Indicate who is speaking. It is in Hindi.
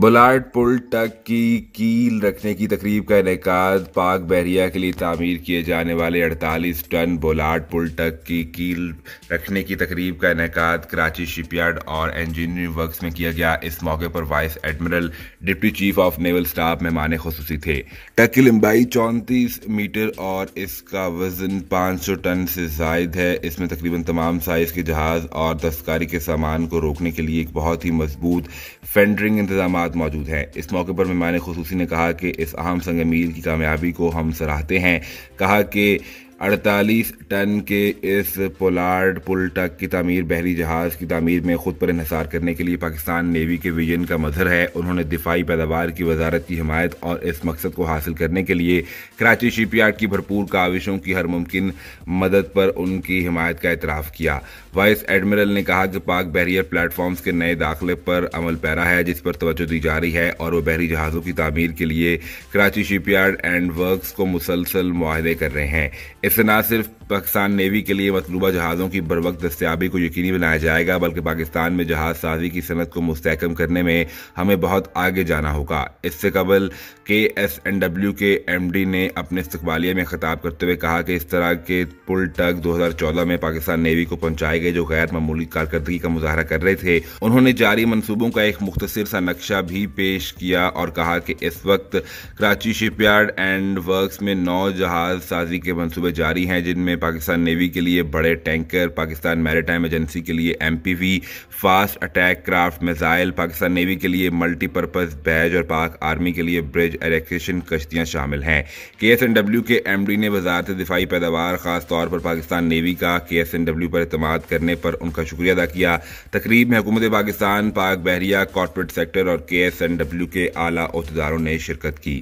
Speaker 1: बुलाट पुल टक की कील रखने की तकरीब का इनका पाक बहरिया के लिए तामीर किए जाने वाले 48 टन बुलाट पुल टक की कील रखने की तकरीब का इनका कराची शिपयार्ड और इंजीनियरिंग वर्क्स में किया गया इस मौके पर vice admiral deputy chief of naval staff मेहमान खसूसी थे टक की लंबाई चौंतीस मीटर और इसका वजन सौ टन से जायद है इसमें तकरीबन तमाम साइज़ के जहाज़ और दस्तकारी के सामान को रोकने के लिए एक बहुत ही मजबूत फेंडरिंग इंतजाम साथ मौजूद हैं इस मौके पर मेहमान खसूसी ने कहा कि इस अहम संग मील की कामयाबी को हम सराहते हैं कहा कि अड़तालीस टन के इस पोलार्ड पुल तक की तमीर बहरी जहाज़ की तमीर में खुद पर इहिसार करने के लिए पाकिस्तान नेवी के विजन का मजहर है उन्होंने दिफाई पैदावार की वजारत की हमायत और इस मकसद को हासिल करने के लिए कराची शिप यार्ड की भरपूर काविशों की हर मुमकिन मदद पर उनकी हमायत का एतराफ़ किया वाइस एडमिरल ने कहा कि पाक बहरियर प्लेटफॉर्म्स के नए दाखिले पर अमल पैरा है जिस पर तोज्जो दी जा रही है और वह बहरी जहाज़ों की तमीर के लिए Karachi shipyard and works को मुसलसल माहे कर रहे हैं इससे न सिर्फ पाकिस्तान नेवी के लिए मतलूबा जहाज़ों की बर वक्त दस्याबी को यकीनी बनाया जाएगा बल्कि पाकिस्तान में जहाज़ साजी की सनत को मुस्तकम करने में हमें बहुत आगे जाना होगा इससे कबल K S N W K M D ने अपने इस्तबालिया में खिताब करते हुए कहा कि इस तरह के पुल टग दो हज़ार चौदह में पाकिस्तान नेवी को पहुँचाए गए जो गैर मामूली कारकर्दगी का मुजाहरा कर रहे थे उन्होंने जारी मनसूबों का एक मुख्तर सा नक्शा भी पेश किया और कहा कि इस वक्त Karachi shipyard and works में नौ जहाज साजी के मनसूबे जारी हैं जिनमें पाकिस्तान नेवी के लिए बड़े टैंकर पाकिस्तान मैरिटाइम एजेंसी के लिए एम fast attack craft missile Pakistan navy के लिए मल्टीपर्पज़ बैज और पाक आर्मी के लिए ब्रिज एरेक्शन कश्तियाँ शामिल हैं K S N W K M D ने वजारत दिफाई पैदावार खासतौर पर पाकिस्तान नेवी का के एस एन डब्ल्यू पर इतम करने पर उनका शुक्रिया अदा किया तकरीब में हुकूमत पाकिस्तान पाक बहरिया कॉरपोरेट सेक्टर और के एस एन डब्ल्यू के आला अहदेदारों ने शिरकत की